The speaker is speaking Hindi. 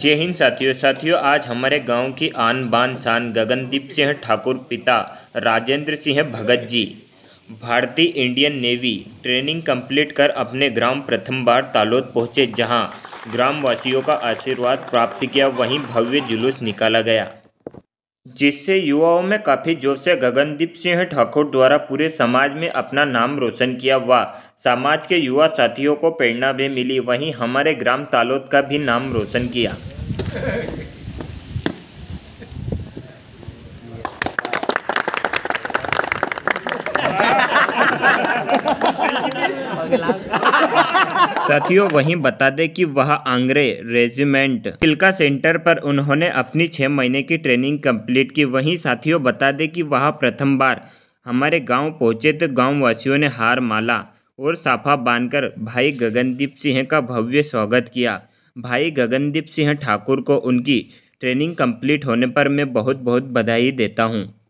जय हिंद साथियों साथियों आज हमारे गांव की आन बान शान गगनदीप सिंह ठाकुर पिता राजेंद्र सिंह भगत जी भारतीय इंडियन नेवी ट्रेनिंग कंप्लीट कर अपने ग्राम प्रथम बार तालोद पहुंचे जहां ग्रामवासियों का आशीर्वाद प्राप्त किया वहीं भव्य जुलूस निकाला गया जिससे युवाओं में काफ़ी जोश से गगनदीप सिंह ठाकुर द्वारा पूरे समाज में अपना नाम रोशन किया हुआ समाज के युवा साथियों को प्रेरणा भी मिली वहीं हमारे ग्राम तालोद का भी नाम रोशन किया साथियों वहीं बता दें कि वह आंग्रे रेजिमेंट चिल्का सेंटर पर उन्होंने अपनी छः महीने की ट्रेनिंग कंप्लीट की वहीं साथियों बता दें कि वह प्रथम बार हमारे गांव पहुंचे तो गाँव वासियों ने हार माला और साफा बांधकर भाई गगनदीप सिंह का भव्य स्वागत किया भाई गगनदीप सिंह ठाकुर को उनकी ट्रेनिंग कंप्लीट होने पर मैं बहुत बहुत बधाई देता हूँ